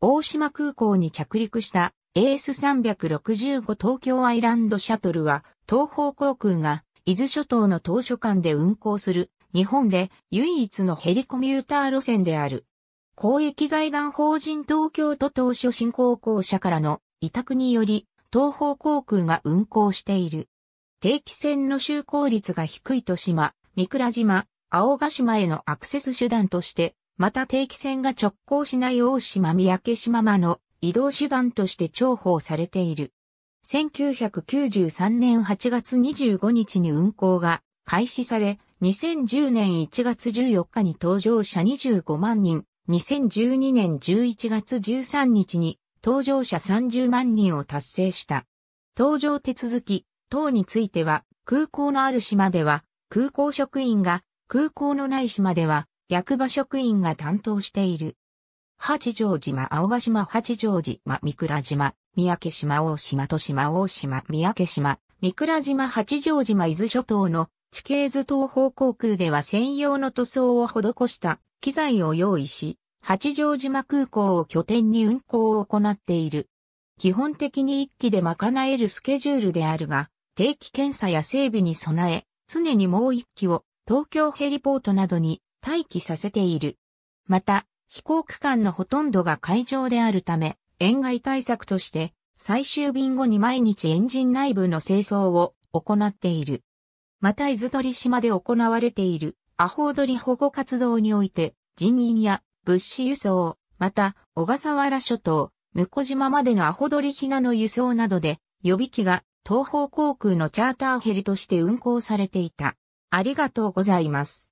大島空港に着陸した AS365 東京アイランドシャトルは東方航空が伊豆諸島の島所間で運航する日本で唯一のヘリコミューター路線である。公益財団法人東京都島所新高校社からの委託により東方航空が運航している。定期船の就航率が低い豊島、三倉島、青ヶ島へのアクセス手段としてまた定期船が直行しない大島三宅島間の移動手段として重宝されている。1993年8月25日に運行が開始され、2010年1月14日に搭乗者25万人、2012年11月13日に搭乗者30万人を達成した。搭乗手続き等については、空港のある島では、空港職員が、空港のない島では、役場職員が担当している。八丈島、青ヶ島、八丈島、三倉島、三宅島、大島、豊島、大島、三宅島、三倉島、八丈島、伊豆諸島の地形図東方航空では専用の塗装を施した機材を用意し、八丈島空港を拠点に運航を行っている。基本的に一機で賄えるスケジュールであるが、定期検査や整備に備え、常にもう一機を東京ヘリポートなどに待機させている。また、飛行区間のほとんどが海上であるため、塩害対策として、最終便後に毎日エンジン内部の清掃を行っている。また、伊豆鳥島で行われている、アホウドリ保護活動において、人員や物資輸送、また、小笠原諸島、向島までのアホドリヒナの輸送などで、予備機が東方航空のチャーターヘリとして運航されていた。ありがとうございます。